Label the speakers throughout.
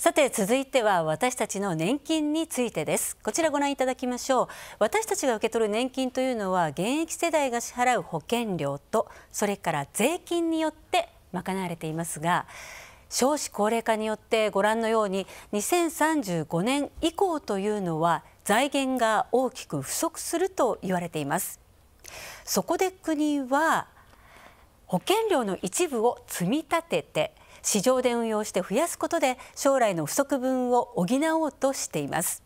Speaker 1: さて続いては私たちの年金についてですこちらご覧いただきましょう私たちが受け取る年金というのは現役世代が支払う保険料とそれから税金によって賄われていますが少子高齢化によってご覧のように2035年以降というのは財源が大きく不足すると言われていますそこで国は保険料の一部を積み立てて市場で運用して増やすことで将来の不足分を補おうとしています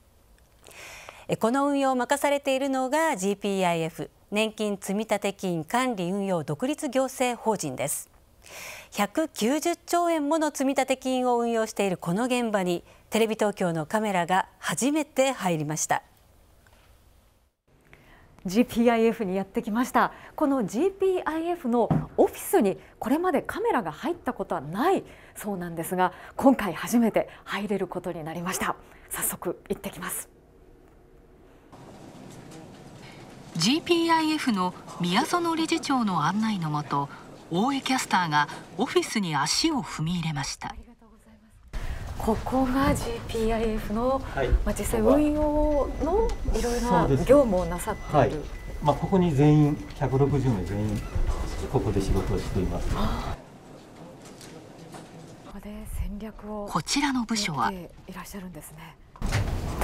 Speaker 1: この運用を任されているのが GPIF 年金積立金管理運用独立行政法人です190兆円もの積立金を運用しているこの現場にテレビ東京のカメラが初めて入りました GPIF にやってきましたこの GPIF
Speaker 2: のオフィスにこれまでカメラが入ったことはないそうなんですが今回初めて入れることになりました早速行ってきます GPIF の宮園理事長の案内のもと大江キャスターがオフィスに足を踏み入れました。ここが GPIF の、はい、まあ、実際運用のいろいろな業務をなさっている、はい、
Speaker 3: まあ、ここに全員160名全員ここで仕事をしていますこ
Speaker 2: こで戦略をこちらの部署はいらっしゃるんですね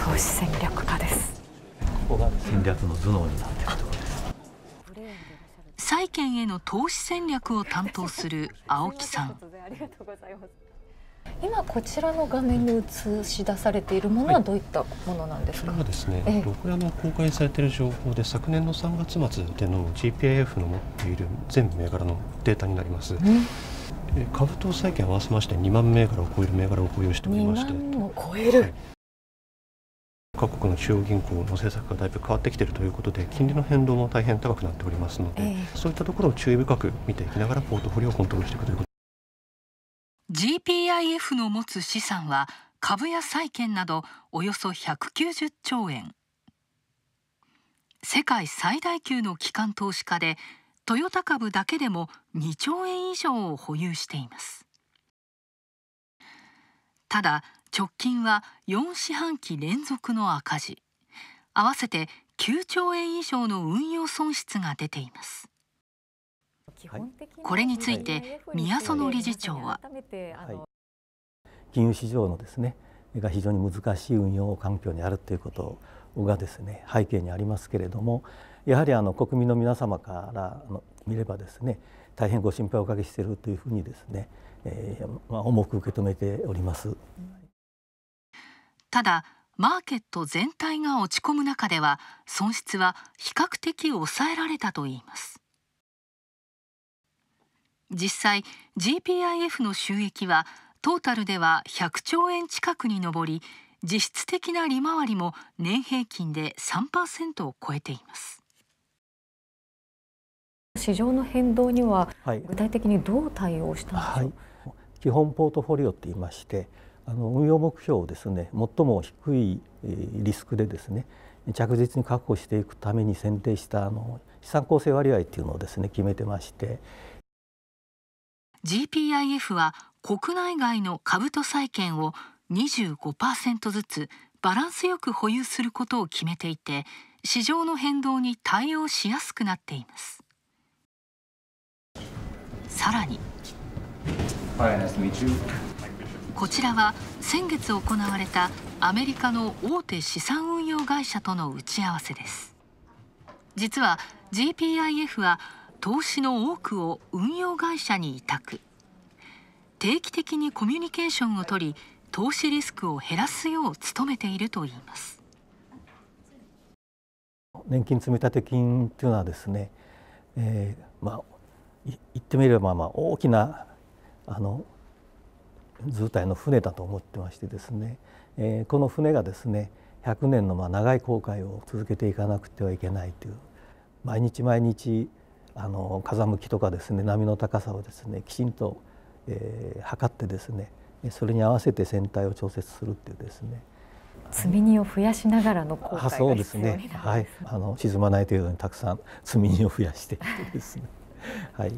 Speaker 2: 投資戦略課です
Speaker 3: ここが戦略の頭脳になっているとこ
Speaker 2: ろです債券への投資戦略を担当する青木さん
Speaker 3: ありがとうございます
Speaker 2: 今こちらの画面に映し出されているものはどういった
Speaker 3: ものなんですか、はい、ですね、ええ、録画の公開されている情報で昨年の3月末での GPIF の持っている全銘柄のデータになります、うん、株と債券合わせまして2万銘柄を超える銘柄を保有しておりまして2万超える、はい各国の中央銀行の政策がだいぶ変わってきているということで金利の変動も大変高くなっておりますので、えー、そういったところを注意深く見ていきながらポートフォリオをコントロールしていくということ
Speaker 2: GPIF の持つ資産は株や債券などおよそ190兆円世界最大級の機関投資家でトヨタ株だけでも2兆円以上を保有していますただ直近は4四半期連続の赤字合わせて9兆円以上の運用損失が出ていますこれについて宮園理事長は、
Speaker 3: 金融市場のですねが非常に難しい運用環境にあるということがですね背景にありますけれどもやはりあの国民の皆様から見ればですね大変ご心配をおかけしているというふうにですね、えー、まあ、重く受け止めております
Speaker 2: ただマーケット全体が落ち込む中では損失は比較的抑えられたといいます実際、GPIF の収益はトータルでは100兆円近くに上り、実質的な利回りも年平均で3%を超えています。
Speaker 3: 市場の変動には具体的にどう対応したんでしょう、はいはい、基本ポートフォリオといいましてあの運用目標をですね最も低いリスクでですね着実に確保していくために選定したあの資産構成割合っていうのをですね決めてまして
Speaker 2: GPIF は国内外の株と債券を25％ずつバランスよく保有することを決めていて市場の変動に対応しやすくなっていますさらにこちらは先月行われたアメリカの大手資産運用会社との打ち合わせです実は GPIF は投資の多くを運用会社に委託定期的にコミュニケーションを取り投資リスクを減らすよう努めているといいます
Speaker 3: 年金積立金というのはですね、えー、まあ言ってみればまあ大きなあの図体の船だと思ってましてですね、えー、この船がですね100年のまあ長い航海を続けていかなくてはいけないという毎日毎日あの風向きとかですね波の高さをですねきちんと、えー、測ってですねそれに合わせて船体を調節するっていうですね
Speaker 2: 積み荷を増やしながらの航海が必要になるんですね。
Speaker 3: すねはい、あの沈まない程度にたくさん積み荷を増やしてですね。はい。